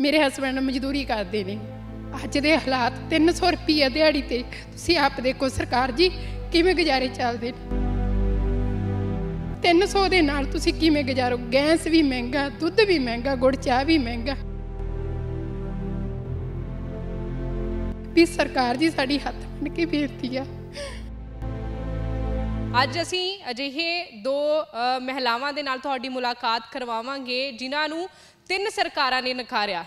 ਮੇਰੇ ਹਸਬੰਡ ਮਜ਼ਦੂਰੀ ਕਰਦੇ ਨੇ ਅੱਜ ਦੇ ਹਾਲਾਤ 300 ਰੁਪਏ ਦਿਹਾੜੀ ਤੇ ਤੁਸੀਂ ਆਪ ਦੇਖੋ ਸਰਕਾਰ ਜੀ ਕਿਵੇਂ ਗੁਜ਼ਾਰੇ ਚੱਲਦੇ ਨੇ 300 ਦੇ ਨਾਲ ਤੁਸੀਂ ਕਿਵੇਂ ਗੁਜ਼ਾਰੋ ਗੈਸ ਵੀ ਮਹਿੰਗਾ ਦੁੱਧ ਵੀ ਮਹਿੰਗਾ ਗੁੜ ਚਾਹ ਵੀ ਮਹਿੰਗਾ ਵੀ ਸਰਕਾਰ ਜੀ ਸਾਡੀ ਹੱਥ ਮੰਨ ਕੇ ਬੇਨਤੀ ਆ ਅੱਜ ਅਸੀਂ ਅਜਿਹੇ ਦੋ ਮਹਿਲਾਵਾਂ ਦੇ ਨਾਲ ਤੁਹਾਡੀ ਮੁਲਾਕਾਤ ਕਰਵਾਵਾਂਗੇ ਜਿਨ੍ਹਾਂ ਨੂੰ ਤਿੰਨ ਸਰਕਾਰਾਂ ਨੇ ਨਖਾਰਿਆ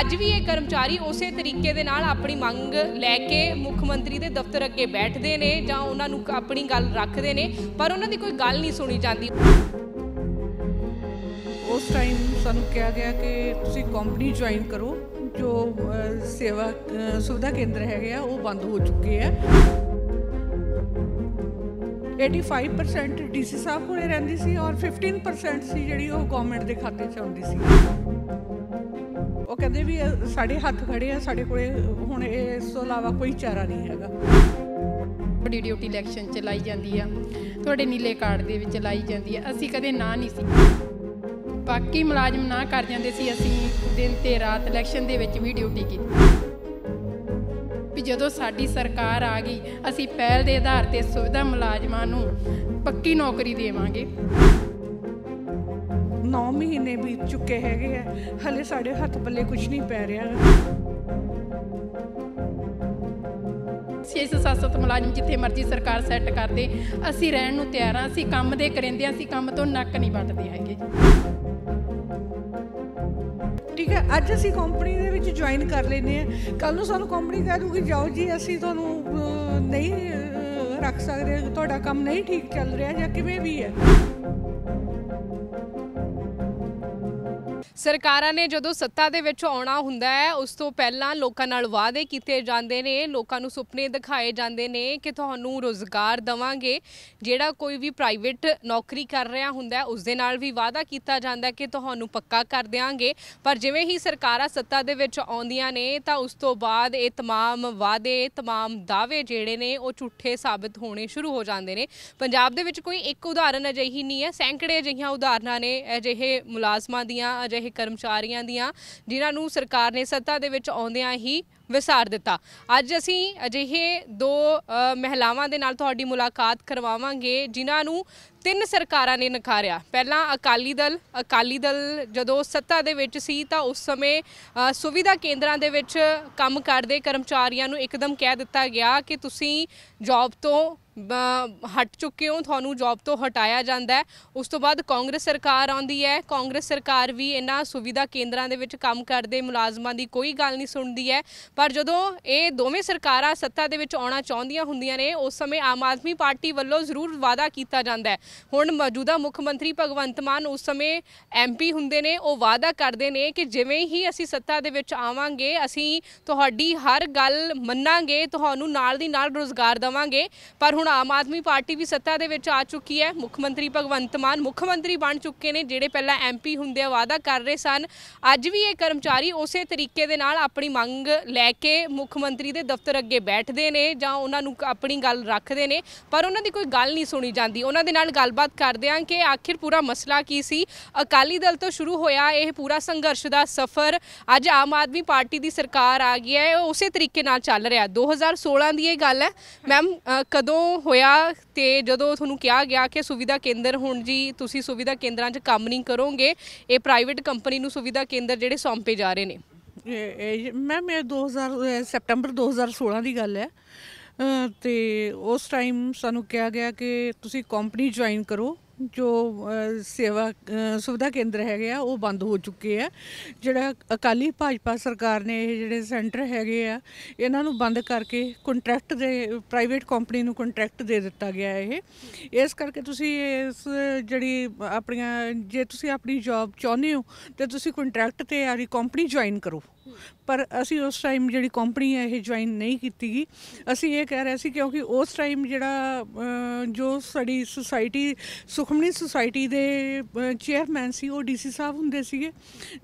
ਅੱਜ ਵੀ ਇਹ ਕਰਮਚਾਰੀ ਉਸੇ ਤਰੀਕੇ ਦੇ ਨਾਲ ਆਪਣੀ ਮੰਗ ਲੈ ਕੇ ਮੁੱਖ ਮੰਤਰੀ ਦੇ ਦਫ਼ਤਰ ਅੱਗੇ ਬੈਠਦੇ ਨੇ ਜਾਂ ਉਹਨਾਂ ਨੂੰ ਆਪਣੀ ਗੱਲ ਰੱਖਦੇ ਨੇ ਪਰ ਉਹਨਾਂ ਦੀ ਕੋਈ ਗੱਲ ਨਹੀਂ ਸੁਣੀ ਜਾਂਦੀ ਉਸ ਟਾਈਮ ਸਾਨੂੰ ਕਿਹਾ ਗਿਆ ਕਿ ਤੁਸੀਂ ਕੰਪਨੀ ਜੁਆਇਨ ਕਰੋ ਜੋ ਸੇਵਾ ਸੁਵਿਧਾ ਕੇਂਦਰ ਹੈਗੇ ਆ ਉਹ ਬੰਦ ਹੋ ਚੁੱਕੇ ਆ 85% ਡੀਸੀ ਸਾਹਿਬ ਕੋਲੇ ਰਹਿੰਦੀ ਸੀ ਔਰ 15% ਸੀ ਜਿਹੜੀ ਉਹ ਗਵਰਨਮੈਂਟ ਦੇ ਖਾਤੇ 'ਚ ਆਉਂਦੀ ਸੀ ਉਹ ਕਹਿੰਦੇ ਵੀ ਸਾਡੇ ਹੱਥ ਖੜੇ ਆ ਸਾਡੇ ਕੋਲੇ ਹੁਣ ਇਸ ਤੋਂ ਇਲਾਵਾ ਕੋਈ ਚਾਰਾ ਨਹੀਂ ਹੈਗਾ ਬੜੀ ਡਿਊਟੀ ਇਲੈਕਸ਼ਨ ਚ ਲਾਈ ਜਾਂਦੀ ਆ ਤੁਹਾਡੇ ਨੀਲੇ ਕਾਰਡ ਦੇ ਵਿੱਚ ਲਾਈ ਜਾਂਦੀ ਆ ਅਸੀਂ ਕਦੇ ਨਾ ਨਹੀਂ ਸੀ ਬਾਕੀ ਮੁਲਾਜ਼ਮ ਨਾ ਕਰ ਜਾਂਦੇ ਸੀ ਅਸੀਂ ਦਿਨ ਤੇ ਰਾਤ ਇਲੈਕਸ਼ਨ ਦੇ ਵਿੱਚ ਵੀ ਡਿਊਟੀ ਕੀਤੀ ਜਦੋਂ ਸਾਡੀ ਸਰਕਾਰ ਆ ਗਈ ਅਸੀਂ ਪਹਿਲ ਦੇ ਆਧਾਰ ਤੇ ਸੁਵਿਧਾ ਮੁਲਾਜ਼ਮਾਂ ਨੂੰ ਪੱਕੀ ਨੌਕਰੀ ਦੇਵਾਂਗੇ 9 ਮਹੀਨੇ ਬੀਤ ਚੁੱਕੇ ਹੈਗੇ ਆ ਹਲੇ ਸਾਡੇ ਹੱਥ ਬੱਲੇ ਕੁਝ ਨਹੀਂ ਪੈ ਰਿਹਾ ਛੇ ਸਾਸਤ ਮੁਲਾਜ਼ਮ ਜਿੱਥੇ ਮਰਜ਼ੀ ਸਰਕਾਰ ਸੈੱਟ ਕਰਦੇ ਅਸੀਂ ਰਹਿਣ ਨੂੰ ਤਿਆਰ ਆ ਅਸੀਂ ਕੰਮ ਦੇ ਕਰਿੰਦੇ ਆ ਅਸੀਂ ਕੰਮ ਤੋਂ ਨੱਕ ਨਹੀਂ ਵੱਟਦੇ ਹੈਗੇ ਠੀਕ ਹੈ ਅੱਜ ਅਸੀਂ ਕੰਪਨੀ ਦੇ ਵਿੱਚ ਜੁਆਇਨ ਕਰ ਲੈਨੇ ਆ ਕੱਲ ਨੂੰ ਸਾਨੂੰ ਕੰਪਨੀ ਕਹਿ ਦੂਗੀ ਜਾਓ ਜੀ ਅਸੀਂ ਤੁਹਾਨੂੰ ਨਹੀਂ ਰੱਖ ਸਕਦੇ ਤੁਹਾਡਾ ਕੰਮ ਨਹੀਂ ਠੀਕ ਚੱਲ ਰਿਹਾ ਜਾਂ ਕਿਵੇਂ ਵੀ ਹੈ ਸਰਕਾਰਾਂ ਨੇ ਜਦੋਂ ਸੱਤਾ ਦੇ ਵਿੱਚ ਆਉਣਾ ਹੁੰਦਾ ਹੈ ਉਸ ਤੋਂ ਪਹਿਲਾਂ ਲੋਕਾਂ ਨਾਲ ਵਾਅਦੇ ਕੀਤੇ ਜਾਂਦੇ ਨੇ ਲੋਕਾਂ ਨੂੰ ਸੁਪਨੇ ਦਿਖਾਏ ਜਾਂਦੇ ਨੇ ਕਿ ਤੁਹਾਨੂੰ ਰੋਜ਼ਗਾਰ ਦਵਾਂਗੇ ਜਿਹੜਾ ਕੋਈ ਵੀ ਪ੍ਰਾਈਵੇਟ ਨੌਕਰੀ ਕਰ ਰਿਹਾ ਹੁੰਦਾ ਹੈ ਉਸ ਦੇ ਨਾਲ ਵੀ ਵਾਅਦਾ ਕੀਤਾ ਜਾਂਦਾ ਕਿ ਤੁਹਾਨੂੰ ਪੱਕਾ ਕਰ ਦੇਵਾਂਗੇ ਪਰ ਜਿਵੇਂ ਹੀ ਸਰਕਾਰਾਂ ਸੱਤਾ ਦੇ ਵਿੱਚ ਆਉਂਦੀਆਂ ਨੇ ਤਾਂ ਉਸ ਤੋਂ ਬਾਅਦ ਇਹ तमाम ਵਾਅਦੇ तमाम ਦਾਅਵੇ ਜਿਹੜੇ ਨੇ ਉਹ ਝੂਠੇ ਸਾਬਤ ਹੋਣੇ ਸ਼ੁਰੂ ਹੋ ਜਾਂਦੇ ਨੇ ਪੰਜਾਬ ਦੇ ਵਿੱਚ ਕੋਈ ਇੱਕ ਉਦਾਹਰਨ ਅਜਿਹੀ ਨਹੀਂ ਹੈ ਸੈਂਕੜੇ ਅਜਿਹੀਆਂ ਉਦਾਹਰਨਾਂ ਨੇ ਅਜਿਹੇ ਮੁਲਾਜ਼ਮਾਂ ਦੀਆਂ ਅਜਿਹੇ ਕਰਮਚਾਰੀਆਂ ਦੀਆਂ ਜਿਨ੍ਹਾਂ ਨੂੰ ਸਰਕਾਰ ਨੇ ਸੱਤਾ ਦੇ ਵਿੱਚ ਆਉਂਦਿਆਂ ਹੀ ਵਿਸਾਰ ਦਿੱਤਾ ਅੱਜ ਅਸੀਂ ਅਜਿਹੇ ਦੋ ਮਹਿਲਾਵਾਂ ਦੇ ਨਾਲ ਤੁਹਾਡੀ ਮੁਲਾਕਾਤ ਕਰਵਾਵਾਂਗੇ ਜਿਨ੍ਹਾਂ ਨੂੰ ਤਿੰਨ ਸਰਕਾਰਾਂ ਨੇ ਨਕਾਰਿਆ ਪਹਿਲਾਂ ਅਕਾਲੀ ਦਲ ਅਕਾਲੀ ਦਲ ਜਦੋਂ ਸੱਤਾ ਦੇ ਵਿੱਚ ਸੀ ਤਾਂ ਉਸ ਸਮੇਂ ਸੁਵਿਧਾ ਕੇਂਦਰਾਂ ਦੇ ਵਿੱਚ ਕੰਮ ਕਰਦੇ ਕਰਮਚਾਰੀਆਂ ਨੂੰ ਇੱਕਦਮ ਕਹਿ ਦਿੱਤਾ ਗਿਆ ਕਿ ਤੁਸੀਂ ਜੌਬ ਤੋਂ ਹਟ ਚੁੱਕੇ ਹੋ ਤੁਹਾਨੂੰ ਜੌਬ ਤੋਂ ਹਟਾਇਆ ਜਾਂਦਾ ਉਸ ਤੋਂ ਬਾਅਦ ਕਾਂਗਰਸ ਸਰਕਾਰ ਆਉਂਦੀ ਹੈ ਕਾਂਗਰਸ ਸਰਕਾਰ ਵੀ ਇਹਨਾਂ ਸੁਵਿਧਾ ਕੇਂਦਰਾਂ ਦੇ ਵਿੱਚ ਕੰਮ ਕਰਦੇ ਮੁਲਾਜ਼ਮਾਂ ਦੀ ਕੋਈ ਗੱਲ ਨਹੀਂ ਸੁਣਦੀ ਹੈ ਪਰ ਜਦੋਂ ਇਹ ਦੋਵੇਂ ਸਰਕਾਰਾਂ ਸੱਤਾ ਦੇ ਵਿੱਚ ਆਉਣਾ ਚਾਹੁੰਦੀਆਂ ਹੁੰਦੀਆਂ ਨੇ ਉਸ ਸਮੇਂ ਆਮ ਆਦਮੀ ਪਾਰਟੀ ਵੱਲੋਂ ਜ਼ਰੂਰ ਵਾਅਦਾ ਕੀਤਾ ਜਾਂਦਾ ਹੈ ਹੁਣ ਮੌਜੂਦਾ ਮੁੱਖ ਮੰਤਰੀ ਭਗਵੰਤ ਮਾਨ ਉਸ ਸਮੇਂ ਐਮਪੀ ਹੁੰਦੇ ਨੇ ਉਹ ਵਾਅਦਾ ਕਰਦੇ ਨੇ ਕਿ ਜਿਵੇਂ ਹੀ ਅਸੀਂ ਸੱਤਾ ਦੇ ਵਿੱਚ ਆਵਾਂਗੇ ਅਸੀਂ ਤੁਹਾਡੀ ਹਰ ਗੱਲ ਮੰਨਾਂਗੇ ਤੁਹਾਨੂੰ ਨਾਲ ਦੀ ਨਾਲ ਰੋਜ਼ਗਾਰ ਦਵਾਂਗੇ ਪਰ ਹੁਣ ਆਮ ਆਦਮੀ ਪਾਰਟੀ ਵੀ ਸੱਤਾ ਦੇ ਵਿੱਚ ਆ ਚੁੱਕੀ ਹੈ ਮੁੱਖ ਮੰਤਰੀ ਭਗਵੰਤ ਮਾਨ ਮੁੱਖ ਮੰਤਰੀ ਬਣ ਚੁੱਕੇ ਨੇ ਜਿਹੜੇ ਪਹਿਲਾਂ ਐਮਪੀ ਹੁੰਦੇ ਵਾਅਦਾ ਕਰ ਰਹੇ ਸਨ ਅੱਜ ਵੀ ਇਹ ਕਰਮਚਾਰੀ ਉਸੇ ਤਰੀਕੇ ਦੇ ਨਾਲ ਆਪਣੀ ਮੰਗ ਲੈ ਲੈ ਕੇ ਮੁੱਖ ਮੰਤਰੀ ਦੇ ਦਫ਼ਤਰ ਅੱਗੇ ਬੈਠਦੇ ਨੇ ਜਾਂ ਉਹਨਾਂ ਨੂੰ ਆਪਣੀ ਗੱਲ ਰੱਖਦੇ ਨੇ ਪਰ ਉਹਨਾਂ ਦੀ ਕੋਈ ਗੱਲ ਨਹੀਂ ਸੁਣੀ ਜਾਂਦੀ ਉਹਨਾਂ ਦੇ ਨਾਲ ਗੱਲਬਾਤ ਕਰਦੇ ਆਂ ਕਿ ਆਖਿਰ ਪੂਰਾ ਮਸਲਾ ਕੀ ਸੀ ਅਕਾਲੀ ਦਲ ਤੋਂ ਸ਼ੁਰੂ ਹੋਇਆ ਇਹ ਪੂਰਾ ਸੰਘਰਸ਼ ਦਾ ਸਫ਼ਰ ਅੱਜ ਆਮ ਆਦਮੀ ਪਾਰਟੀ ਦੀ ਸਰਕਾਰ ਆ ਗਈ ਹੈ ਉਹ ਉਸੇ ਤਰੀਕੇ ਨਾਲ ਚੱਲ ਰਿਹਾ 2016 ਦੀ ਇਹ ਗੱਲ ਹੈ ਮੈਮ ਕਦੋਂ ਹੋਇਆ ਤੇ ਜਦੋਂ ਤੁਹਾਨੂੰ ਕਿਹਾ ਗਿਆ ਕਿ ਸੁਵਿਧਾ ਕੇਂਦਰ ਹੁਣ ਜੀ ਤੁਸੀਂ ਸੁਵਿਧਾ ਕੇਂਦਰਾਂ 'ਚ ਕੰਮ ਨਹੀਂ ਕਰੋਗੇ ਇਹ ਪ੍ਰਾਈਵੇਟ ਕੰਪਨੀ ਨੂੰ ਸੁਵਿਧਾ ਕੇਂਦਰ ਜਿਹੜੇ ਸੌਂਪੇ ਜਾ ਰਹੇ ਨੇ ਮੈਂ ਮੇ 2000 ਸੈਪਟੈਂਬਰ 2016 ਦੀ ਗੱਲ ਹੈ ਤੇ ਉਸ ਟਾਈਮ ਸਾਨੂੰ ਕਿਹਾ ਗਿਆ ਕਿ ਤੁਸੀਂ ਕੰਪਨੀ ਜੁਆਇਨ ਕਰੋ ਜੋ ਸੇਵਾ ਸੁਵਿਧਾ ਕੇਂਦਰ ਹੈਗੇ ਆ ਉਹ ਬੰਦ ਹੋ ਚੁੱਕੇ ਆ ਜਿਹੜਾ ਅਕਾਲੀ ਭਾਜਪਾ ਸਰਕਾਰ ਨੇ ਇਹ ਜਿਹੜੇ ਸੈਂਟਰ ਹੈਗੇ ਆ ਇਹਨਾਂ ਨੂੰ ਬੰਦ ਕਰਕੇ ਕੰਟਰੈਕਟ ਦੇ ਪ੍ਰਾਈਵੇਟ ਕੰਪਨੀ ਨੂੰ ਕੰਟਰੈਕਟ ਦੇ ਦਿੱਤਾ ਗਿਆ ਇਹ ਇਸ ਕਰਕੇ ਤੁਸੀਂ ਇਸ ਜਿਹੜੀ ਆਪਣੀਆਂ ਜੇ ਤੁਸੀਂ ਆਪਣੀ ਜੌਬ ਚਾਹੁੰਦੇ ਹੋ ਤੇ ਤੁਸੀਂ ਕੰਟਰੈਕਟ ਤੇ ਆਰੀ ਕੰਪਨੀ ਜੁਆਇਨ ਕਰੋ ਪਰ ਅਸੀਂ ਉਸ ਟਾਈਮ ਜਿਹੜੀ ਕੰਪਨੀ ਹੈ ਇਹ ਜੁਆਇਨ ਨਹੀਂ ਕੀਤੀਗੀ ਅਸੀਂ ਇਹ ਕਹਿ ਰਹੇ ਸੀ ਕਿਉਂਕਿ ਉਸ ਟਾਈਮ ਜਿਹੜਾ ਜੋ ਸਾਡੀ ਸੁਸਾਇਟੀ ਸੁਖਮਨੀ ਸੁਸਾਇਟੀ ਦੇ ਚੇਅਰਮੈਨ ਸੀ ਉਹ ਡੀਸੀ ਸਾਹਿਬ ਹੁੰਦੇ ਸੀਗੇ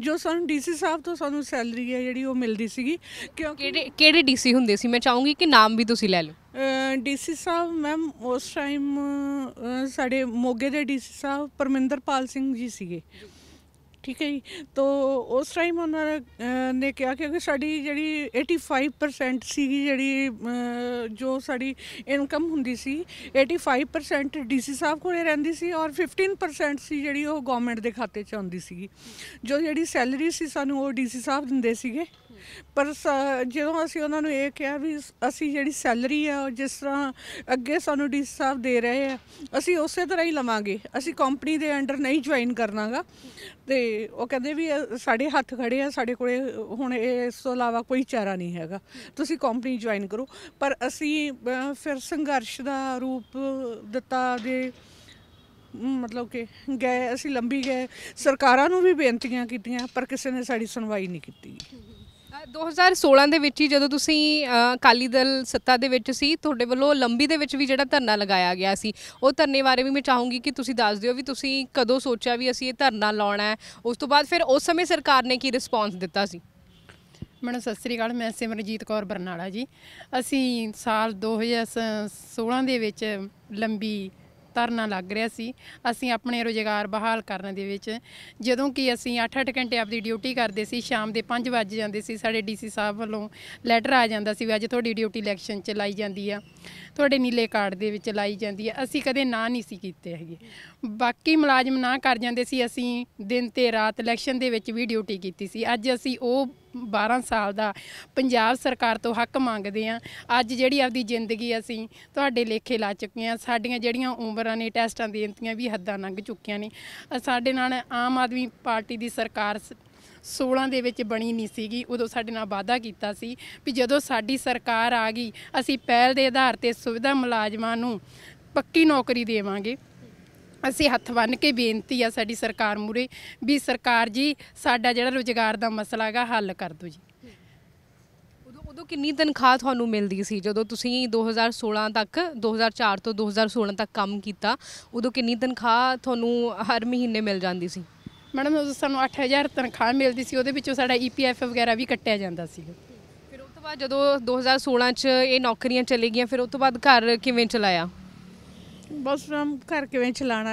ਜੋ ਸਾਨੂੰ ਡੀਸੀ ਸਾਹਿਬ ਤੋਂ ਸਾਨੂੰ ਸੈਲਰੀ ਹੈ ਜਿਹੜੀ ਉਹ ਮਿਲਦੀ ਸੀਗੀ ਕਿਉਂਕਿ ਕਿਹੜੇ ਕਿਹੜੇ ਡੀਸੀ ਹੁੰਦੇ ਸੀ ਮੈਂ ਚਾਹੂੰਗੀ ਕਿ ਨਾਮ ਵੀ ਤੁਸੀਂ ਲੈ ਲਓ ਡੀਸੀ ਸਾਹਿਬ ਮੈਮ ਉਸ ਟਾਈਮ ਸਾਡੇ ਮੋਗੇ ਦੇ ਡੀਸੀ ਸਾਹਿਬ ਪਰਮਿੰਦਰਪਾਲ ਸਿੰਘ ਜੀ ਸੀਗੇ ਠੀਕ ਹੈ ਜੀ ਤੋਂ ਉਸ ਟਾਈਮ ਉਹਨਾਂ ਨੇ ਕਿਹਾ ਕਿ ਸਾਡੀ ਜਿਹੜੀ 85% ਸੀਗੀ ਜਿਹੜੀ ਜੋ ਸਾਡੀ ਇਨਕਮ ਹੁੰਦੀ ਸੀ 85% ਡੀਸੀ ਸਾਹਿਬ ਕੋਲੇ ਰਹਿੰਦੀ ਸੀ ਔਰ 15% ਸੀ ਜਿਹੜੀ ਉਹ ਗਵਰਨਮੈਂਟ ਦੇ ਖਾਤੇ 'ਚ ਆਉਂਦੀ ਸੀ ਜੋ ਜਿਹੜੀ ਸੈਲਰੀ ਸੀ ਸਾਨੂੰ ਉਹ ਡੀਸੀ ਸਾਹਿਬ ਦਿੰਦੇ ਸੀਗੇ ਪਰ ਜਦੋਂ ਅਸੀਂ ਉਹਨਾਂ ਨੂੰ ਇਹ ਕਿਹਾ ਵੀ ਅਸੀਂ ਜਿਹੜੀ ਸੈਲਰੀ ਆ ਉਹ ਜਿਸ ਤਰ੍ਹਾਂ ਅੱਗੇ ਸਾਨੂੰ ਡੀਸੀ ਸਾਹਿਬ ਦੇ ਰਹੇ ਆ ਅਸੀਂ ਉਸੇ ਤਰ੍ਹਾਂ ਹੀ ਲਵਾਂਗੇ ਅਸੀਂ ਕੰਪਨੀ ਦੇ ਅੰਡਰ ਨਹੀਂ ਜੁਆਇਨ ਕਰਨਾਗਾ ਤੇ ਉਹ ਕਹਿੰਦੇ ਵੀ ਸਾਡੇ ਹੱਥ ਖੜੇ ਆ ਸਾਡੇ ਕੋਲੇ ਹੁਣ ਇਸ ਤੋਂ ਇਲਾਵਾ ਕੋਈ ਚਾਰਾ ਨਹੀਂ ਹੈਗਾ ਤੁਸੀਂ ਕੰਪਨੀ ਜੁਆਇਨ ਕਰੋ ਪਰ ਅਸੀਂ ਫਿਰ ਸੰਘਰਸ਼ ਦਾ ਰੂਪ ਦਿੱਤਾ ਦੇ ਮਤਲਬ ਕਿ ਗਏ ਅਸੀਂ ਲੰਬੀ ਗਏ ਸਰਕਾਰਾਂ ਨੂੰ ਵੀ ਬੇਨਤੀਆਂ ਕੀਤੀਆਂ ਪਰ ਕਿਸੇ ਨੇ ਸਾਡੀ ਸੁਣਵਾਈ ਨਹੀਂ ਕੀਤੀ 2016 ਦੇ ਵਿੱਚ ਹੀ ਜਦੋਂ ਤੁਸੀਂ ਅਕਾਲੀ ਦਲ ਸੱਤਾ ਦੇ ਵਿੱਚ ਸੀ ਤੁਹਾਡੇ ਵੱਲੋਂ ਲੰਬੀ ਦੇ ਵਿੱਚ ਵੀ ਜਿਹੜਾ ਧਰਨਾ ਲਗਾਇਆ ਗਿਆ ਸੀ ਉਹ ਧਰਨੇ ਬਾਰੇ ਵੀ ਮੈਂ ਚਾਹੂੰਗੀ ਕਿ ਤੁਸੀਂ ਦੱਸ ਦਿਓ ਵੀ ਤੁਸੀਂ ਕਦੋਂ ਸੋਚਿਆ ਵੀ ਅਸੀਂ ਇਹ ਧਰਨਾ ਲਾਉਣਾ ਹੈ ਉਸ ਤੋਂ ਬਾਅਦ ਫਿਰ ਉਸ ਸਮੇਂ ਸਰਕਾਰ ਨੇ ਕੀ ਰਿਸਪੌਂਸ ਦਿੱਤਾ ਸੀ ਮੈਨੂੰ ਸਤਿ ਸ੍ਰੀ ਅਕਾਲ ਮੈਂ ਸਿਮਰਜੀਤ ਕੌਰ ਬਰਨਾਲਾ ਜੀ ਅਸੀਂ ਸਾਲ 2016 ਦੇ ਵਿੱਚ ਲੰਬੀ ਧਰਨਾ ਲੱਗ ਰਿਹਾ ਸੀ ਅਸੀਂ ਆਪਣੇ ਰੋਜ਼ਗਾਰ ਬਹਾਲ ਕਰਨ ਦੇ ਵਿੱਚ ਜਦੋਂ ਕਿ ਅਸੀਂ 8-8 ਘੰਟੇ ਆਪਦੀ ਡਿਊਟੀ ਕਰਦੇ ਸੀ ਸ਼ਾਮ ਦੇ 5 ਵਜੇ ਜਾਂਦੇ ਸੀ ਸਾਡੇ ਡੀਸੀ ਸਾਹਿਬ ਵੱਲੋਂ ਲੈਟਰ ਆ ਜਾਂਦਾ ਸੀ ਵੀ ਅੱਜ ਤੁਹਾਡੀ ਡਿਊਟੀ ਇਲੈਕਸ਼ਨ ਚ ਲਾਈ ਜਾਂਦੀ ਆ ਤੁਹਾਡੇ ਨੀਲੇ ਕਾਰਡ ਦੇ ਵਿੱਚ ਲਾਈ ਜਾਂਦੀ ਹੈ ਅਸੀਂ ਕਦੇ ਨਾ ਨਹੀਂ ਸੀ ਕੀਤੇ ਹੈਗੇ ਬਾਕੀ ਮੁਲਾਜ਼ਮ ਨਾ ਕਰ ਜਾਂਦੇ ਸੀ ਅਸੀਂ ਦਿਨ ਤੇ ਰਾਤ ਇਲੈਕਸ਼ਨ ਦੇ ਵਿੱਚ ਵੀ ਡਿਊਟੀ ਕੀਤੀ ਸੀ ਅੱਜ ਅਸੀਂ ਉਹ 12 ਸਾਲ ਦਾ ਪੰਜਾਬ ਸਰਕਾਰ ਤੋਂ ਹੱਕ ਮੰਗਦੇ ਆ ਅੱਜ ਜਿਹੜੀ ਆਪਦੀ ਜ਼ਿੰਦਗੀ ਅਸੀਂ ਤੁਹਾਡੇ ਲੇਖੇ ਲਾ ਚੁੱਕੇ ਆ ਸਾਡੀਆਂ ਜਿਹੜੀਆਂ ਉਮਰਾਂ ਨੇ ਟੈਸਟਾਂ ਦੇਣਤੀਆਂ ਵੀ ਹੱਦਾਂ ਲੰਘ ਚੁੱਕੀਆਂ ਨੇ ਸਾਡੇ ਨਾਲ ਆਮ ਆਦਮੀ ਪਾਰਟੀ ਦੀ ਸਰਕਾਰ 16 ਦੇ ਵਿੱਚ ਬਣੀ ਨਹੀਂ ਸੀਗੀ ਉਦੋਂ ਸਾਡੇ ਨਾਲ ਵਾਅਦਾ ਕੀਤਾ ਸੀ ਵੀ ਜਦੋਂ ਸਾਡੀ ਸਰਕਾਰ ਆ ਗਈ ਅਸੀਂ ਪਹਿਲ ਦੇ ਆਧਾਰ ਤੇ ਸੁਵਿਧਾ ਮੁਲਾਜ਼ਮਾਂ ਨੂੰ ਪੱਕੀ ਨੌਕਰੀ ਦੇਵਾਂਗੇ ਅਸੀਂ ਹੱਥ ਬੰਨ ਕੇ ਬੇਨਤੀ ਆ ਸਾਡੀ ਸਰਕਾਰ ਮੂਰੇ ਵੀ ਸਰਕਾਰ ਜੀ ਸਾਡਾ ਜਿਹੜਾ ਰੋਜ਼ਗਾਰ ਦਾ ਮਸਲਾ ਹੈਗਾ ਹੱਲ ਕਰ ਦਿਓ ਜੀ ਉਦੋਂ ਕਿੰਨੀ ਤਨਖਾਹ ਤੁਹਾਨੂੰ ਮਿਲਦੀ ਸੀ ਜਦੋਂ ਤੁਸੀਂ 2016 ਤੱਕ 2004 ਤੋਂ 2016 ਤੱਕ ਕੰਮ ਕੀਤਾ ਉਦੋਂ ਕਿੰਨੀ ਤਨਖਾਹ ਤੁਹਾਨੂੰ ਹਰ ਮਹੀਨੇ ਮਿਲ ਜਾਂਦੀ ਸੀ ਮੈਡਮ ਉਹ ਸਾਨੂੰ 8000 ਤਨਖਾਹ ਮਿਲਦੀ ਸੀ ਉਹਦੇ ਵਿੱਚੋਂ ਸਾਡਾ ਈਪੀਐਫ e ਵਗੈਰਾ ਵੀ ਕੱਟਿਆ ਜਾਂਦਾ ਸੀ ਫਿਰ ਉਸ ਤੋਂ ਬਾਅਦ ਜਦੋਂ 2016 ਚ ਇਹ ਨੌਕਰੀਆਂ ਚਲੇ ਗਈਆਂ ਫਿਰ ਉਸ ਤੋਂ ਬਾਅਦ ਘਰ ਕਿਵੇਂ ਚਲਾਇਆ ਬਸ ਮੈਮ ਘਰ ਕਿਵੇਂ ਚਲਾਣਾ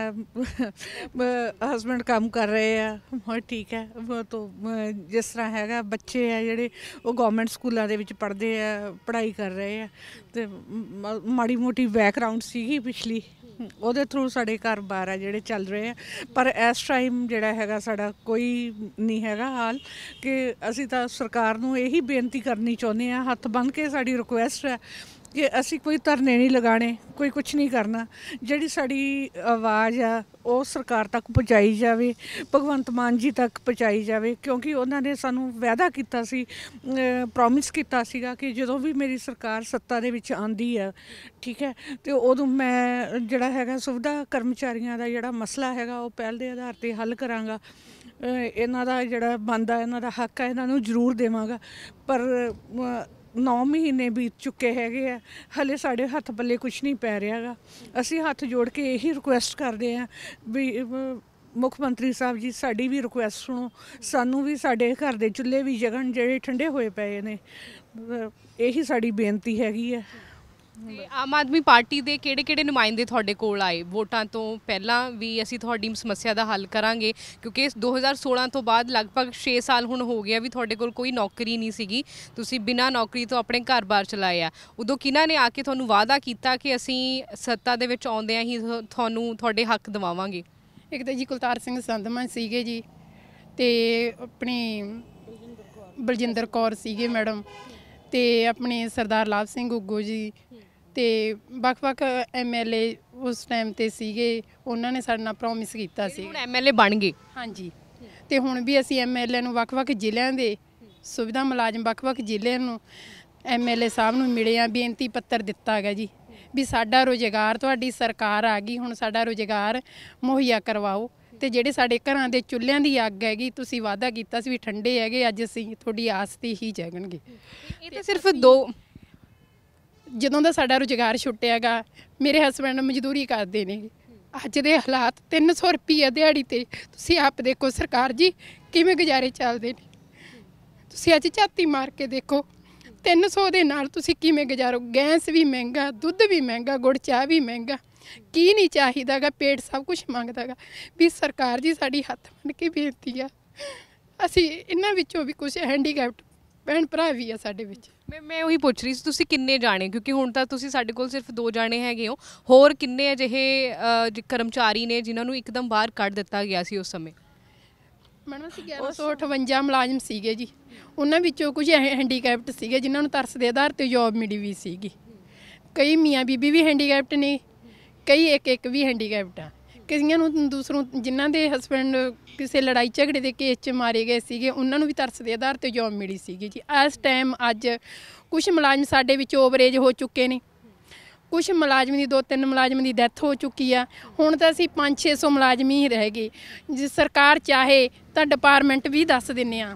ਹਸਬੰਡ ਕੰਮ ਕਰ ਰਹੇ ਆ ਹਾਂ ਠੀਕ ਹੈ ਉਹ ਤੋਂ ਜਿਸ ਤਰ੍ਹਾਂ ਹੈਗਾ ਬੱਚੇ ਆ ਜਿਹੜੇ ਉਹ ਗਵਰਨਮੈਂਟ ਸਕੂਲਾਂ ਦੇ ਵਿੱਚ ਪੜ੍ਹਦੇ ਆ ਪੜ੍ਹਾਈ ਕਰ ਰਹੇ ਆ ਤੇ ਮਾੜੀ ਮੋਟੀ ਬੈਕਗ੍ਰਾਉਂਡ ਸੀਗੀ ਪਿਛਲੀ ਉਹਦੇ ਥਰੂ ਸਾਡੇ ਘਰ-ਬਾਰ ਆ ਜਿਹੜੇ ਚੱਲ ਰਹੇ ਆ ਪਰ ਇਸ ਟਾਈਮ ਜਿਹੜਾ ਹੈਗਾ ਸਾਡਾ ਕੋਈ ਨਹੀਂ ਹੈਗਾ ਹਾਲ ਕਿ ਅਸੀਂ ਤਾਂ ਸਰਕਾਰ ਨੂੰ ਇਹੀ ਬੇਨਤੀ ਕਰਨੀ ਚਾਹੁੰਦੇ ਆ ਹੱਥ ਬੰਨ ਕੇ ਸਾਡੀ ਰਿਕੁਐਸਟ ਹੈ ਕਿ ਅਸੀਂ ਕੋਈ ਧਰਨੇ ਨਹੀਂ ਲਗਾਣੇ ਕੋਈ ਕੁਝ ਨਹੀਂ ਕਰਨਾ ਜਿਹੜੀ ਸਾਡੀ ਆਵਾਜ਼ ਆ ਉਹ ਸਰਕਾਰ ਤੱਕ ਪਹੁੰਚਾਈ ਜਾਵੇ ਭਗਵੰਤ ਮਾਨ ਜੀ ਤੱਕ ਪਹੁੰਚਾਈ ਜਾਵੇ ਕਿਉਂਕਿ ਉਹਨਾਂ ਨੇ ਸਾਨੂੰ ਵਾਅਦਾ ਕੀਤਾ ਸੀ ਪ੍ਰੋਮਿਸ ਕੀਤਾ ਸੀਗਾ ਕਿ ਜਦੋਂ ਵੀ ਮੇਰੀ ਸਰਕਾਰ ਸੱਤਾ ਦੇ ਵਿੱਚ ਆਂਦੀ ਆ ਠੀਕ ਹੈ ਤੇ ਉਦੋਂ ਮੈਂ ਜਿਹੜਾ ਹੈਗਾ ਸੁਵਿਧਾ ਕਰਮਚਾਰੀਆਂ ਦਾ ਜਿਹੜਾ ਮਸਲਾ ਹੈਗਾ ਉਹ ਪਹਿਲ ਦੇ ਆਧਾਰ ਤੇ ਹੱਲ ਕਰਾਂਗਾ ਇਹਨਾਂ ਦਾ ਜਿਹੜਾ ਬੰਦਾ ਇਹਨਾਂ ਦਾ ਹੱਕ ਹੈ ਇਹਨਾਂ ਨੂੰ ਜ਼ਰੂਰ ਦੇਵਾਂਗਾ ਪਰ 9 ਮਹੀਨੇ ਬੀਤ ਚੁੱਕੇ ਹੈਗੇ ਆ ਹਲੇ ਸਾਡੇ ਹੱਥ ਪੱਲੇ ਕੁਝ ਨਹੀਂ ਪੈ ਰਿਹਾਗਾ ਅਸੀਂ ਹੱਥ ਜੋੜ ਕੇ ਇਹੀ ਰਿਕੁਐਸਟ ਕਰਦੇ ਆ ਵੀ ਮੁੱਖ ਮੰਤਰੀ ਸਾਹਿਬ ਜੀ ਸਾਡੀ ਵੀ ਰਿਕੁਐਸਟ ਸੁਣੋ ਸਾਨੂੰ ਵੀ ਸਾਡੇ ਘਰ ਦੇ ਚੁੱਲ੍ਹੇ ਵੀ ਜਗਣ ਜਿਹੜੇ ਠੰਡੇ ਹੋਏ ਪਏ ਨੇ ਇਹੀ ਸਾਡੀ ਬੇਨਤੀ ਹੈਗੀ ਆ ਤੇ ਆਮ ਆਦਮੀ ਪਾਰਟੀ ਦੇ ਕਿਹੜੇ-ਕਿਹੜੇ ਨੁਮਾਇੰਦੇ ਤੁਹਾਡੇ ਕੋਲ ਆਏ ਵੋਟਾਂ ਤੋਂ ਪਹਿਲਾਂ ਵੀ ਅਸੀਂ ਤੁਹਾਡੀ ਸਮੱਸਿਆ ਦਾ ਹੱਲ ਕਰਾਂਗੇ ਕਿਉਂਕਿ 2016 ਤੋਂ ਬਾਅਦ ਲਗਭਗ 6 ਸਾਲ ਹੁਣ ਹੋ ਗਿਆ ਵੀ ਤੁਹਾਡੇ ਕੋਲ ਕੋਈ ਨੌਕਰੀ ਨਹੀਂ ਸੀਗੀ ਤੁਸੀਂ ਬਿਨਾਂ ਨੌਕਰੀ ਤੋਂ ਆਪਣੇ ਘਰ-ਬਾਰ ਚਲਾਇਆ ਉਦੋਂ ਕਿਨਾਂ ਨੇ ਆ ਕੇ ਤੁਹਾਨੂੰ ਵਾਅਦਾ ਕੀਤਾ ਕਿ ਅਸੀਂ ਸੱਤਾ ਦੇ ਵਿੱਚ ਆਉਂਦਿਆਂ ਹੀ ਤੁਹਾਨੂੰ ਤੁਹਾਡੇ ਹੱਕ ਦਿਵਾਵਾਂਗੇ ਇੱਕ ਤਾਂ ਜੀ ਕੁਲਤਾਰ ਸਿੰਘ ਸੰਧਮਨ ਸੀਗੇ ਜੀ ਤੇ ਆਪਣੀ ਬਲਜਿੰਦਰ ਕੌਰ ਸੀਗੇ ਮੈਡਮ ਤੇ ਆਪਣੇ ਸਰਦਾਰ ਲਾਭ ਸਿੰਘ ਗੁੱਗੋ ਜੀ ਤੇ ਵੱਖ-ਵੱਖ ਐਮਐਲਏ ਉਸ ਟਾਈਮ ਤੇ ਸੀਗੇ ਉਹਨਾਂ ਨੇ ਸਾਡੇ ਨਾਲ ਪ੍ਰੋਮਿਸ ਕੀਤਾ ਸੀ ਹੁਣ ਐਮਐਲਏ ਬਣ ਗਏ ਹਾਂਜੀ ਤੇ ਹੁਣ ਵੀ ਅਸੀਂ ਐਮਐਲਏ ਨੂੰ ਵੱਖ-ਵੱਖ ਜ਼ਿਲ੍ਹਿਆਂ ਦੇ ਸੁਵਿਧਾ ਮੁਲਾਜ਼ਮ ਵੱਖ-ਵੱਖ ਜ਼ਿਲ੍ਹਿਆਂ ਨੂੰ ਐਮਐਲਏ ਸਾਹਿਬ ਨੂੰ ਮਿਲੇ ਆ ਬੇਨਤੀ ਪੱਤਰ ਦਿੱਤਾ ਹੈਗਾ ਜੀ ਵੀ ਸਾਡਾ ਰੋਜ਼ਗਾਰ ਤੁਹਾਡੀ ਸਰਕਾਰ ਆ ਗਈ ਹੁਣ ਸਾਡਾ ਰੋਜ਼ਗਾਰ ਮੁਹੱਈਆ ਕਰਵਾਓ ਤੇ ਜਿਹੜੇ ਸਾਡੇ ਘਰਾਂ ਦੇ ਚੁੱਲ੍ਹਿਆਂ ਦੀ ਅੱਗ ਹੈਗੀ ਤੁਸੀਂ ਵਾਅਦਾ ਕੀਤਾ ਸੀ ਵੀ ਠੰਡੇ ਹੈਗੇ ਅੱਜ ਅਸੀਂ ਤੁਹਾਡੀ ਆਸਤੀ ਹੀ ਜਾਗਣਗੇ ਇਹ ਤਾਂ ਸਿਰਫ ਦੋ ਜਦੋਂ ਦਾ ਸਾਡਾ ਰੁਜ਼ਗਾਰ ਛੁੱਟਿਆਗਾ ਮੇਰੇ ਹਸਬੰਡ ਮਜ਼ਦੂਰੀ ਕਰਦੇ ਨੇ ਅੱਜ ਦੇ ਹਾਲਾਤ 300 ਰੁਪਏ ਦਿਹਾੜੀ ਤੇ ਤੁਸੀਂ ਆਪ ਦੇਖੋ ਸਰਕਾਰ ਜੀ ਕਿਵੇਂ ਗੁਜ਼ਾਰੇ ਚੱਲਦੇ ਨੇ ਤੁਸੀਂ ਅੱਜ ਝਾਤੀ ਮਾਰ ਕੇ ਦੇਖੋ 300 ਦੇ ਨਾਲ ਤੁਸੀਂ ਕਿਵੇਂ ਗੁਜ਼ਾਰੋ ਗੈਸ ਵੀ ਮਹਿੰਗਾ ਦੁੱਧ ਵੀ ਮਹਿੰਗਾ ਗੁੜ ਚਾਹ ਵੀ ਮਹਿੰਗਾ ਕੀ ਨਹੀਂ ਚਾਹੀਦਾਗਾ ਪੇਟ ਸਭ ਕੁਝ ਮੰਗਦਾਗਾ ਵੀ ਸਰਕਾਰ ਜੀ ਸਾਡੀ ਹੱਥ ਮੰਨ ਕੇ ਬੇਨਤੀ ਆ ਅਸੀਂ ਇਹਨਾਂ ਵਿੱਚੋਂ ਵੀ ਕੁਝ ਹੈਂਡੀਕੈਪਟ ਭੈਣ ਭਰਾ ਵੀ ਆ ਸਾਡੇ ਵਿੱਚ ਮੈਂ ਮੈਂ ਉਹੀ ਪੁੱਛ ਰਹੀ ਸੀ ਤੁਸੀਂ ਕਿੰਨੇ ਜਾਣੇ ਕਿਉਂਕਿ ਹੁਣ ਤਾਂ ਤੁਸੀਂ ਸਾਡੇ ਕੋਲ ਸਿਰਫ ਦੋ ਜਾਣੇ ਹੈਗੇ ਹੋ ਹੋਰ ਕਿੰਨੇ ਅਜਿਹੇ ਕਰਮਚਾਰੀ ਨੇ ਜਿਨ੍ਹਾਂ ਨੂੰ ਇੱਕਦਮ ਬਾਹਰ ਕੱਢ ਦਿੱਤਾ ਗਿਆ ਸੀ ਉਸ ਸਮੇਂ ਮੈਡਮ ਅਸੀਂ 1158 ਮੁਲਾਜ਼ਮ ਸੀਗੇ ਜੀ ਉਹਨਾਂ ਵਿੱਚੋਂ ਕੁਝ ਹੈਂਡੀਕੈਪਟ ਸੀਗੇ ਜਿਨ੍ਹਾਂ ਨੂੰ ਤਰਸ ਦੇ ਆਧਾਰ ਤੇ ਜੌਬ ਮਿਲੀ ਵੀ ਸੀਗੀ ਕਈ ਮੀਆਂ ਬੀਬੀ ਵੀ ਹੈਂਡੀਕੈਪਟ ਨੇ ਕਈ ਇੱਕ ਇੱਕ ਵੀ ਹੈਂਡੀਕੈਪਟ ਆ ਕਿਸੀਆਂ ਨੂੰ ਦੂਸਰੋਂ ਜਿਨ੍ਹਾਂ ਦੇ ਹਸਬੰਡ ਕਿਸੇ ਲੜਾਈ ਝਗੜੇ ਦੇ ਕੇਸ 'ਚ ਮਾਰੇ ਗਏ ਸੀਗੇ ਉਹਨਾਂ ਨੂੰ ਵੀ ਤਰਸ ਦੇ ਆਧਾਰ ਤੇ ਜੌਬ ਮਿਲੀ ਸੀਗੀ ਜੀ ਇਸ ਟਾਈਮ ਅੱਜ ਕੁਝ ਮੁਲਾਜ਼ਮ ਸਾਡੇ ਵਿੱਚ ਓਵਰੇਜ ਹੋ ਚੁੱਕੇ ਨੇ ਕੁਝ ਮੁਲਾਜ਼ਮ ਦੀ ਦੋ ਤਿੰਨ ਮੁਲਾਜ਼ਮ ਦੀ ਡੈਥ ਹੋ ਚੁੱਕੀ ਆ ਹੁਣ ਤਾਂ ਅਸੀਂ 5-600 ਮੁਲਾਜ਼ਮ ਹੀ ਰਹਿ ਗਏ ਜੇ ਸਰਕਾਰ ਚਾਹੇ ਤਾਂ ਡਿਪਾਰਟਮੈਂਟ ਵੀ ਦੱਸ ਦਿੰਨੇ ਆ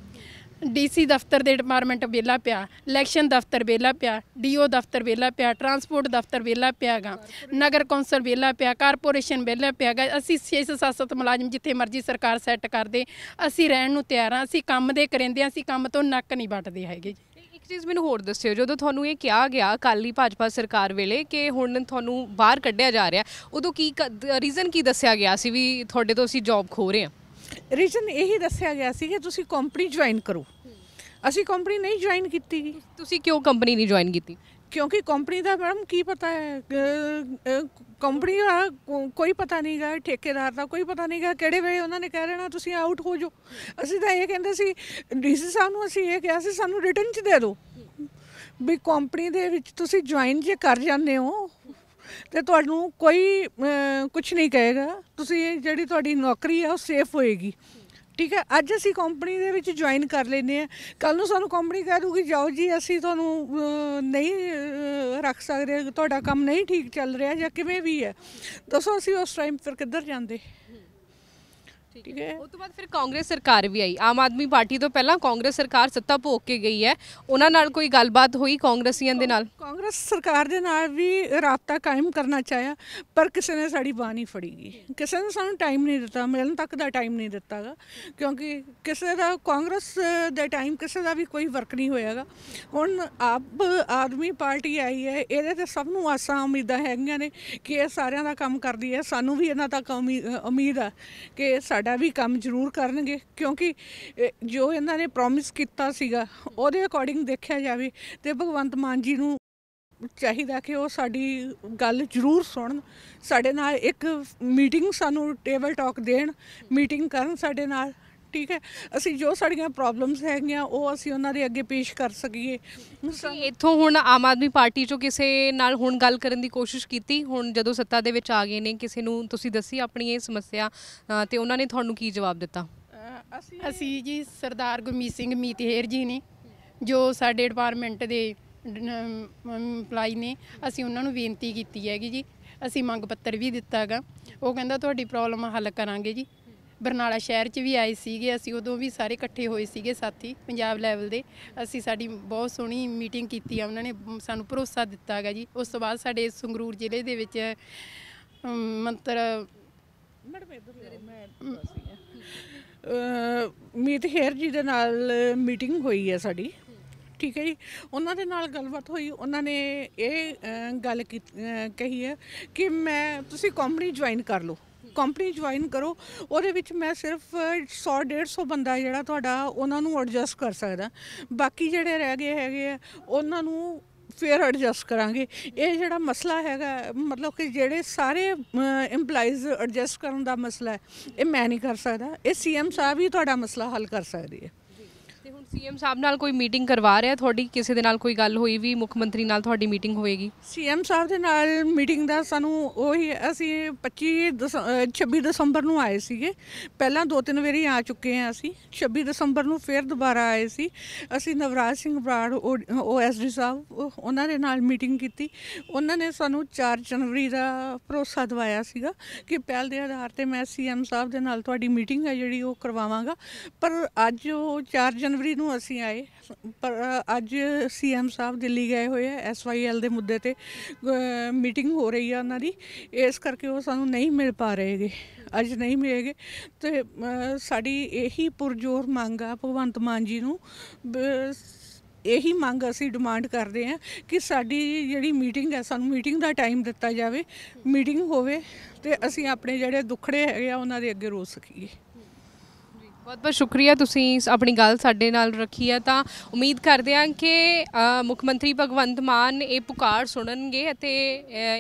ਡੀਸੀ ਦਫ਼ਤਰ ਦੇ ਡਿਪਾਰਟਮੈਂਟ ਵੇਲਾ ਪਿਆ ਇਲੈਕਸ਼ਨ ਦਫ਼ਤਰ ਵੇਲਾ ਪਿਆ ਡੀਓ ਦਫ਼ਤਰ ਵੇਲਾ ਪਿਆ ਟਰਾਂਸਪੋਰਟ ਦਫ਼ਤਰ ਵੇਲਾ ਪਿਆਗਾ ਨਗਰ ਕੌਂਸਲ ਵੇਲਾ ਪਿਆ ਕਾਰਪੋਰੇਸ਼ਨ ਵੇਲਾ ਪਿਆਗਾ ਅਸੀਂ 6-7 ਮੁਲਾਜ਼ਮ ਜਿੱਥੇ ਮਰਜ਼ੀ ਸਰਕਾਰ ਸੈੱਟ ਕਰਦੇ ਅਸੀਂ ਰਹਿਣ ਨੂੰ ਤਿਆਰ ਆ ਅਸੀਂ ਕੰਮ ਦੇ ਕਰਿੰਦੇ ਆ ਅਸੀਂ ਕੰਮ ਤੋਂ ਨੱਕ ਨਹੀਂ ਵੱਟਦੇ ਹੈਗੇ ਜੀ ਇੱਕ ਚੀਜ਼ ਮੈਨੂੰ ਹੋਰ ਦੱਸਿਓ ਜਦੋਂ ਤੁਹਾਨੂੰ ਇਹ ਕਿਹਾ ਗਿਆ ਕਾਲੀ ਭਾਜਪਾ ਸਰਕਾਰ ਵੇਲੇ ਕਿ ਹੁਣ ਤੁਹਾਨੂੰ ਬਾਹਰ ਕੱਢਿਆ ਜਾ ਰਿਹਾ ਉਦੋਂ ਕੀ ਰੀਜ਼ਨ ਕੀ ਦੱਸਿਆ ਗਿਆ ਸੀ ਵੀ ਤੁਹਾਡੇ ਤੋਂ ਅਸੀਂ ਜੌਬ ਖੋ ਰਹੇ ਹਾਂ ਰੀਜ਼ਨ ਇਹੀ ਦੱਸਿਆ ਗਿਆ ਸੀ ਕਿ ਤੁਸੀਂ ਕੰਪਨੀ ਜੁਆਇਨ ਕਰੋ ਅਸੀਂ ਕੰਪਨੀ ਨਹੀਂ ਜੁਆਇਨ ਕੀਤੀ ਤੁਸੀਂ ਕਿਉਂ ਕੰਪਨੀ ਨਹੀਂ ਜੁਆਇਨ ਕੀਤੀ ਕਿਉਂਕਿ ਕੰਪਨੀ ਦਾ ਮੈਡਮ ਕੀ ਪਤਾ ਹੈ ਕੰਪਨੀ ਦਾ ਕੋਈ ਪਤਾ ਨਹੀਂਗਾ ਠੇਕੇਦਾਰ ਦਾ ਕੋਈ ਪਤਾ ਨਹੀਂਗਾ ਕਿਹੜੇ ਵੇਲੇ ਉਹਨਾਂ ਨੇ ਕਹਿ ਰਹਿਣਾ ਤੁਸੀਂ ਆਊਟ ਹੋ ਜਾਓ ਅਸੀਂ ਤਾਂ ਇਹ ਕਹਿੰਦੇ ਸੀ ਡੀਸੀ ਸਾਹਿਬ ਨੂੰ ਅਸੀਂ ਇਹ ਕਿਹਾ ਸੀ ਸਾਨੂੰ ਰਿਟਰਨ ਚ ਦੇ ਦਿਓ ਵੀ ਕੰਪਨੀ ਦੇ ਵਿੱਚ ਤੁਸੀਂ ਜੁਆਇਨ ਜੇ ਕਰ ਜਾਂਦੇ ਹੋ ਤੇ ਤੁਹਾਨੂੰ ਕੋਈ ਕੁਝ ਨਹੀਂ ਕਹੇਗਾ ਤੁਸੀਂ ਜਿਹੜੀ ਤੁਹਾਡੀ ਨੌਕਰੀ ਹੈ ਉਹ ਸੇਫ ਹੋਏਗੀ ਠੀਕ ਹੈ ਅੱਜ ਅਸੀਂ ਕੰਪਨੀ ਦੇ ਵਿੱਚ ਜੁਆਇਨ ਕਰ ਲੈਨੇ ਆ ਕੱਲ ਨੂੰ ਸਾਨੂੰ ਕੰਪਨੀ ਕਹਿ ਦੂਗੀ ਜਾਓ ਜੀ ਅਸੀਂ ਤੁਹਾਨੂੰ ਨਹੀਂ ਰੱਖ ਸਕਦੇ ਤੁਹਾਡਾ ਕੰਮ ਨਹੀਂ ਠੀਕ ਚੱਲ ਰਿਹਾ ਜਾਂ ਕਿਵੇਂ ਵੀ ਹੈ ਦੱਸੋ ਅਸੀਂ ਉਸ ਟਾਈਮ ਫਿਰ ਕਿੱਧਰ ਜਾਂਦੇ ਠੀਕ ਹੈ ਉਸ ਤੋਂ ਬਾਅਦ ਫਿਰ ਕਾਂਗਰਸ ਸਰਕਾਰ ਵੀ ਆਈ ਆਮ ਆਦਮੀ ਪਾਰਟੀ ਤੋਂ ਪਹਿਲਾਂ ਕਾਂਗਰਸ ਸਰਕਾਰ ਸੱਤਾ ਭੋਗ ਕੇ ਗਈ ਹੈ ਉਹਨਾਂ ਨਾਲ ਕੋਈ ਗੱਲਬਾਤ ਹੋਈ ਕਾਂਗਰਸੀਆਂ ਦੇ ਨਾਲ ਕਾਂਗਰਸ ਸਰਕਾਰ ਦੇ ਨਾਲ ਵੀ ਰਾਬਤਾ ਕਾਇਮ ਕਰਨਾ ਚਾਹਿਆ ਪਰ ਕਿਸੇ ਨੇ ਸਾਡੀ ਬਾਣੀ ਨਹੀਂ ਗਈ ਕਿਸੇ ਨੇ ਸਾਨੂੰ ਟਾਈਮ ਨਹੀਂ ਦਿੱਤਾ ਮਿਲਣ ਤੱਕ ਦਾ ਟਾਈਮ ਨਹੀਂ ਦਿੱਤਾਗਾ ਕਿਉਂਕਿ ਕਿਸੇ ਦਾ ਕਾਂਗਰਸ ਦੇ ਟਾਈਮ ਕਿਸੇ ਦਾ ਵੀ ਕੋਈ ਵਰਕ ਨਹੀਂ ਹੋਇਆਗਾ ਹੁਣ ਆਪ ਆਦਮੀ ਪਾਰਟੀ ਆਈ ਹੈ ਇਹਦੇ ਤੇ ਸਭ ਨੂੰ ਆਸਾਂ ਉਮੀਦਾਂ ਹੈਗੀਆਂ ਨੇ ਕਿ ਇਹ ਸਾਰਿਆਂ ਦਾ ਕੰਮ ਕਰਦੀ ਹੈ ਸਾਨੂੰ ਵੀ ਇਹਨਾਂ ਦਾ ਕੰਮ ਉਮੀਦ ਹੈ ਕਿ ਇਹ ਸਾਡਾ ਵੀ ਕੰਮ ਜ਼ਰੂਰ ਕਰਨਗੇ ਕਿਉਂਕਿ ਜੋ ਇਹਨਾਂ ਨੇ ਪ੍ਰੋਮਿਸ ਕੀਤਾ ਸੀਗਾ ਉਹਦੇ ਅਕੋਰਡਿੰਗ ਦੇਖਿਆ ਜਾਵੇ ਤੇ ਭਗਵੰਤ ਮਾਨ ਜੀ ਨੂੰ ਚਾਹੀਦਾ ਕਿ ਉਹ ਸਾਡੀ ਗੱਲ ਜ਼ਰੂਰ ਸੁਣਨ ਸਾਡੇ ਨਾਲ ਇੱਕ ਮੀਟਿੰਗ ਸਾਨੂੰ ਟੇਬਲ ਟਾਕ ਦੇਣ ਮੀਟਿੰਗ ਕਰਨ ਸਾਡੇ ਨਾਲ ਠੀਕ ਹੈ ਅਸੀਂ ਜੋ ਸਾਡੀਆਂ ਪ੍ਰੋਬਲਮਸ ਹੈਗੀਆਂ ਉਹ ਅਸੀਂ ਉਹਨਾਂ ਦੇ ਅੱਗੇ ਪੇਸ਼ ਕਰ ਸਕੀਏ ਤੁਸੀਂ ਇੱਥੋਂ ਹੁਣ ਆਮ ਆਦਮੀ ਪਾਰਟੀ ਚੋਂ ਕਿਸੇ ਨਾਲ ਹੁਣ ਗੱਲ ਕਰਨ ਦੀ ਕੋਸ਼ਿਸ਼ ਕੀਤੀ ਹੁਣ ਜਦੋਂ ਸੱਤਾ ਦੇ ਵਿੱਚ ਆ ਗਏ ਨੇ ਕਿਸੇ ਨੂੰ ਤੁਸੀਂ ਦੱਸੀ ਆਪਣੀ ਇਹ ਸਮੱਸਿਆ ਤੇ ਉਹਨਾਂ ਨੇ ਤੁਹਾਨੂੰ ਕੀ ਜਵਾਬ ਦਿੱਤਾ ਅਸੀਂ ਜੀ ਸਰਦਾਰ ਗੁਰਮੀਤ ਸਿੰਘ ਮੀਤਹਿਰ ਜੀ ਨੇ ਜੋ ਸਾਡੇ ਡਿਪਾਰਟਮੈਂਟ ਦੇ ਅਪਲਾਈ ਨੇ ਅਸੀਂ ਉਹਨਾਂ ਨੂੰ ਬੇਨਤੀ ਕੀਤੀ ਹੈਗੀ ਜੀ ਅਸੀਂ ਮੰਗ ਪੱਤਰ ਵੀ ਦਿੱਤਾਗਾ ਉਹ ਕਹਿੰਦਾ ਤੁਹਾਡੀ ਪ੍ਰੋਬਲਮ ਹੱਲ ਕਰਾਂਗੇ ਜੀ ਬਰਨਾਲਾ ਸ਼ਹਿਰ 'ਚ ਵੀ ਆਏ ਸੀਗੇ ਅਸੀਂ ਉਦੋਂ ਵੀ ਸਾਰੇ ਇਕੱਠੇ ਹੋਏ ਸੀਗੇ ਸਾਥੀ ਪੰਜਾਬ ਲੈਵਲ ਦੇ ਅਸੀਂ ਸਾਡੀ ਬਹੁਤ ਸੋਹਣੀ ਮੀਟਿੰਗ ਕੀਤੀ ਆ ਉਹਨਾਂ ਨੇ ਸਾਨੂੰ ਭਰੋਸਾ ਦਿੱਤਾ ਹੈਗਾ ਜੀ ਉਸ ਤੋਂ ਬਾਅਦ ਸਾਡੇ ਸੰਗਰੂਰ ਜ਼ਿਲ੍ਹੇ ਦੇ ਵਿੱਚ ਮੰਤਰ ਮੀਤ ਹੇਰ ਜੀ ਦੇ ਨਾਲ ਮੀਟਿੰਗ ਹੋਈ ਹੈ ਸਾਡੀ ਠੀਕ ਹੈ ਜੀ ਉਹਨਾਂ ਦੇ ਨਾਲ ਗੱਲਬਾਤ ਹੋਈ ਉਹਨਾਂ ਨੇ ਇਹ ਗੱਲ ਕਹੀ ਹੈ ਕਿ ਮੈਂ ਤੁਸੀਂ ਕੰਪਨੀ ਜੁਆਇਨ ਕਰ ਲਓ ਕੰਪਨੀ ਜੁਆਇਨ ਕਰੋ ਉਹਦੇ ਵਿੱਚ ਮੈਂ ਸਿਰਫ 100 150 ਬੰਦਾ ਜਿਹੜਾ ਤੁਹਾਡਾ ਉਹਨਾਂ ਨੂੰ ਐਡਜਸਟ ਕਰ ਸਕਦਾ ਬਾਕੀ ਜਿਹੜੇ ਰਹਿ ਗਏ ਹੈਗੇ ਆ ਉਹਨਾਂ ਨੂੰ ਫੇਰ ਐਡਜਸਟ ਕਰਾਂਗੇ ਇਹ ਜਿਹੜਾ ਮਸਲਾ ਹੈਗਾ ਮਤਲਬ ਕਿ ਜਿਹੜੇ ਸਾਰੇ EMPLOYEES ਐਡਜਸਟ ਕਰਨ ਦਾ ਮਸਲਾ ਹੈ ਇਹ ਮੈਂ ਨਹੀਂ ਕਰ ਸਕਦਾ ਇਹ ਸੀਐਮ ਸਾਹਿਬ ਹੀ ਤੁਹਾਡਾ ਮਸਲਾ ਹੱਲ ਕਰ ਸਕਦੇ ਆ ਸੀਐਮ ਸਾਹਿਬ ਨਾਲ ਕੋਈ ਮੀਟਿੰਗ ਕਰਵਾ ਰਿਹਾ ਤੁਹਾਡੀ ਕਿਸੇ ਦੇ ਨਾਲ ਕੋਈ ਗੱਲ ਹੋਈ ਵੀ ਮੁੱਖ ਮੰਤਰੀ ਨਾਲ ਤੁਹਾਡੀ ਮੀਟਿੰਗ ਹੋਏਗੀ ਸੀਐਮ ਸਾਹਿਬ ਦੇ ਨਾਲ ਮੀਟਿੰਗ ਦਾ ਸਾਨੂੰ ਉਹੀ ਅਸੀਂ 25 26 ਦਸੰਬਰ ਨੂੰ ਆਏ ਸੀਗੇ ਪਹਿਲਾਂ ਦੋ ਤਿੰਨ ਵਾਰੀ ਆ ਚੁੱਕੇ ਆ ਅਸੀਂ 26 ਦਸੰਬਰ ਨੂੰ ਫੇਰ ਦੁਬਾਰਾ ਆਏ ਸੀ ਅਸੀਂ ਨਵਰਾਜ ਸਿੰਘ ਬਰਾੜ ਓਐਸਡੀ ਸਾਹਿਬ ਉਹਨਾਂ ਦੇ ਨਾਲ ਮੀਟਿੰਗ ਕੀਤੀ ਉਹਨਾਂ ਨੇ ਸਾਨੂੰ 4 ਜਨਵਰੀ ਦਾ ਭਰੋਸਾ ਦਿਵਾਇਆ ਸੀਗਾ ਕਿ ਪਹਿਲ ਦੇ ਆਧਾਰ ਤੇ ਮੈਂ ਸੀਐਮ ਸਾਹਿਬ ਦੇ ਨਾਲ ਤੁਹਾਡੀ ਮੀਟਿੰਗ ਹੈ ਜਿਹੜੀ ਉਹ ਕਰਵਾਵਾਂਗਾ ਪਰ ਅੱਜ ਉਹ 4 ਜਨਵਰੀ ਨੂੰ ਅਸੀਂ ਆਏ ਪਰ ਅੱਜ ਸੀਐਮ ਸਾਹਿਬ ਦਿੱਲੀ ਗਏ ਹੋਏ ਆ ਐਸਵਾਈਐਲ ਦੇ ਮੁੱਦੇ ਤੇ ਮੀਟਿੰਗ ਹੋ ਰਹੀ ਆ ਉਹਨਾਂ ਦੀ ਇਸ ਕਰਕੇ ਉਹ ਸਾਨੂੰ ਨਹੀਂ ਮਿਲ ਪਾ ਰਹੇਗੇ ਅੱਜ ਨਹੀਂ ਮਿਲੇਗੇ ਤੇ ਸਾਡੀ ਇਹੀ ਪੁਰਜੋਰ ਮੰਗ ਆ ਭਗਵੰਤ ਮਾਨ ਜੀ ਨੂੰ ਇਹੀ ਮੰਗ ਅਸੀਂ ਡਿਮਾਂਡ ਕਰਦੇ ਆ ਕਿ ਸਾਡੀ ਜਿਹੜੀ ਮੀਟਿੰਗ ਹੈ ਸਾਨੂੰ ਮੀਟਿੰਗ ਦਾ ਟਾਈਮ ਦਿੱਤਾ ਜਾਵੇ ਮੀਟਿੰਗ ਹੋਵੇ ਤੇ ਅਸੀਂ ਆਪਣੇ ਜਿਹੜੇ ਦੁੱਖੜੇ ਹੈਗੇ ਆ ਉਹਨਾਂ ਦੇ ਅੱਗੇ ਰੋ ਸਕੀਏ ਬਹੁਤ ਬਹੁਤ ਸ਼ੁਕਰੀਆ ਤੁਸੀਂ ਆਪਣੀ ਗੱਲ ਸਾਡੇ ਨਾਲ ਰੱਖੀ ਹੈ ਤਾਂ ਉਮੀਦ ਕਰਦੇ ਹਾਂ ਕਿ ਮੁੱਖ ਮੰਤਰੀ ਭਗਵੰਤ ਮਾਨ ਇਹ ਪੁਕਾਰ ਸੁਣਨਗੇ ਅਤੇ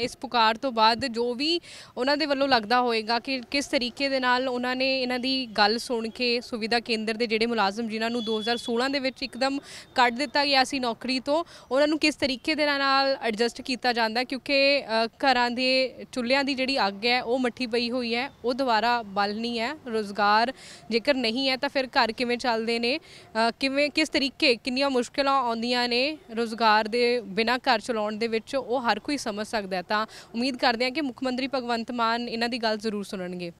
ਇਸ ਪੁਕਾਰ ਤੋਂ ਬਾਅਦ ਜੋ ਵੀ ਉਹਨਾਂ ਦੇ ਵੱਲੋਂ ਲੱਗਦਾ ਹੋਏਗਾ ਕਿ ਕਿਸ ਤਰੀਕੇ ਦੇ ਨਾਲ ਉਹਨਾਂ ਨੇ ਇਹਨਾਂ ਦੀ ਗੱਲ ਸੁਣ ਕੇ ਸੁਵਿਧਾ ਕੇਂਦਰ ਦੇ ਜਿਹੜੇ ਮੁਲਾਜ਼ਮ ਜਿਨ੍ਹਾਂ ਨੂੰ 2016 ਦੇ ਵਿੱਚ ਇੱਕਦਮ ਕੱਢ ਦਿੱਤਾ ਗਿਆ ਸੀ ਨੌਕਰੀ ਤੋਂ ਉਹਨਾਂ ਨੂੰ ਕਿਸ ਤਰੀਕੇ ਦੇ ਨਾਲ ਐਡਜਸਟ ਕੀਤਾ ਜਾਂਦਾ ਕਿਉਂਕਿ ਘਰਾਂ ਦੇ ਚੁੱਲ੍ਹਿਆਂ ਦੀ ਜਿਹੜੀ ਅੱਗ ਹੈ ਉਹ ਮੱਠੀ ਪਈ ਹੋਈ ਹੈ ਉਹ ਦੁਬਾਰਾ ਬਲਣੀ ਹੈ ਰੋਜ਼ਗਾਰ ਜੇਕਰ ਨਹੀਂ ਹੈ ਤਾਂ ਫਿਰ ਘਰ ਕਿਵੇਂ ਚੱਲਦੇ ਨੇ ਕਿਵੇਂ ਕਿਸ ਤਰੀਕੇ ਕਿੰਨੀਆਂ ਮੁਸ਼ਕਲਾਂ ਆਉਂਦੀਆਂ ਨੇ ਰੋਜ਼ਗਾਰ ਦੇ ਬਿਨਾ ਘਰ ਚਲਾਉਣ ਦੇ ਵਿੱਚ ਉਹ ਹਰ ਕੋਈ ਸਮਝ ਸਕਦਾ ਤਾਂ ਉਮੀਦ ਕਰਦੇ ਹਾਂ ਕਿ ਮੁੱਖ ਮੰਤਰੀ ਭਗਵੰਤ ਮਾਨ ਇਹਨਾਂ ਦੀ ਗੱਲ ਜ਼ਰੂਰ ਸੁਣਨਗੇ